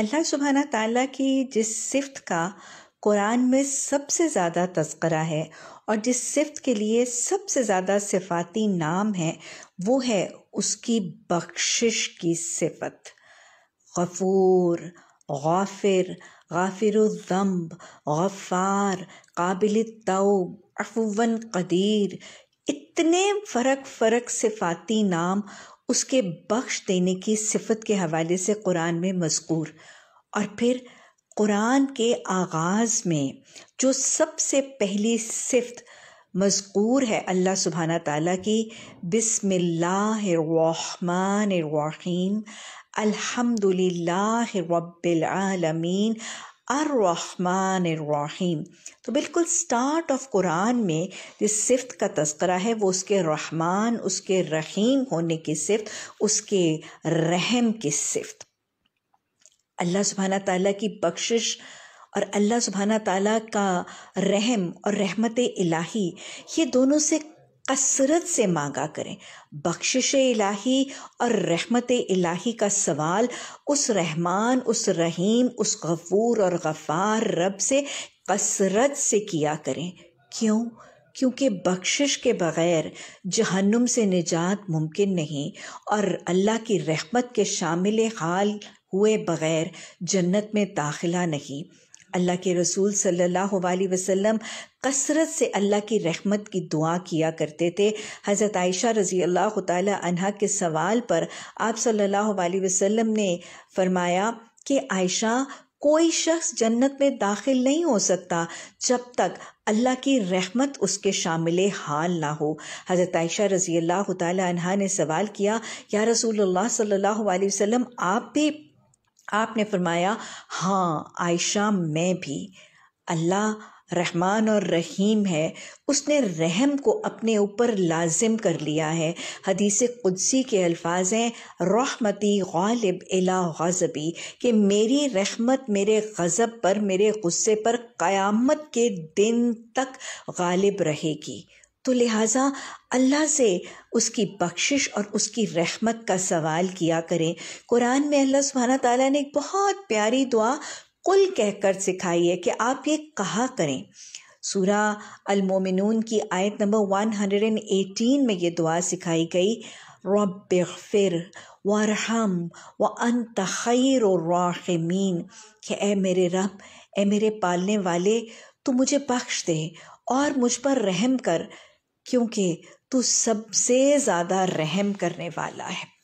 अल्लाह सुबहाना ताला की जिस सिफ्त का कुरान में सबसे ज़्यादा तस्करा है और जिस सिफ्त के लिए सबसे ज़्यादा सिफाती नाम है वो है उसकी बख्शिश की सिफत गफूर गाफिर गाफिरज़म्ब गफ़ार काबिल तोब अफवन कदीर इतने फ़र्क फ़र्क सिफाती नाम उसके बख्श देने की सिफत के हवाले से कुरान में मजकूर और फिर कुरान के आगाज़ में जो सबसे पहली सिफत मजकूर है अल्लाह सुबहाना ताला की बिसमीम अल्हम्दुलिल्लाह रहीम तो बिल्कुल स्टार्ट ऑफ कुरान में जिस सिफ्त का तस्करा है वो उसके रहमान उसके रहीम होने की सिफ्त उसके रहम की सिफ्त अल्लाह सुबहाना ताला की बख्शिश और अल्लाह सुबहाना ताला का रहम और रहमत इलाही ये दोनों से कसरत से मांगा करें बख्शिश इलाही और रहमत इलाही का सवाल उस रहमान उस रहीम उस गफूर और गफ़ार रब से कसरत से किया करें क्यों क्योंकि बख्शिश के बग़ैर जहन्नुम से निजात मुमकिन नहीं और अल्लाह की रहमत के शामिल हाल हुए बग़ैर जन्नत में दाखिला नहीं अल्लाह के रसूल सल्लल्लाहु अलैहि वसल्लम कसरत से अल्लाह की रहमत की दुआ किया करते थे हज़रत आयशा रज़ी अल्लाह तहा के सवाल पर आप सल्लल्लाहु अलैहि वसल्लम ने फरमाया कि आयशा कोई शख्स जन्नत में दाखिल नहीं हो सकता जब तक अल्लाह की रहमत उसके शामिल हाल ना हो हज़रत आयशा रज़ी अल्लाह तहा ने सवाल किया या रसूल सल्ला सल्लल्लाहु अलैहि वसल्लम आप भी आपने फरमाया हाँ आयशा मैं भी अल्लाह रहमान और रहीम है उसने रहम को अपने ऊपर लाजिम कर लिया है हदीस कुदसी के अल्फाज हैं रहमती गालिब अला गज़बी कि मेरी रहमत मेरे गज़ब पर मेरे गुस्से पर क़यामत के दिन तक गालिब रहेगी तो लिहाजा अल्लाह से उसकी बख्शिश और उसकी रहमत का सवाल किया करें कुरान में अल्लाह सुबहाना तला ने एक बहुत प्यारी दुआ कुल कहकर सिखाई है कि आप ये कहा करें सूरा अलमोमिनून की आयत नंबर 118 में ये दुआ सिखाई गई रब फिर वरहम व अनत खैर राहमीन कि ए मेरे रब ए मेरे पालने वाले तो मुझे बख्श दे और मुझ पर रहम कर क्योंकि तू सबसे ज़्यादा रहम करने वाला है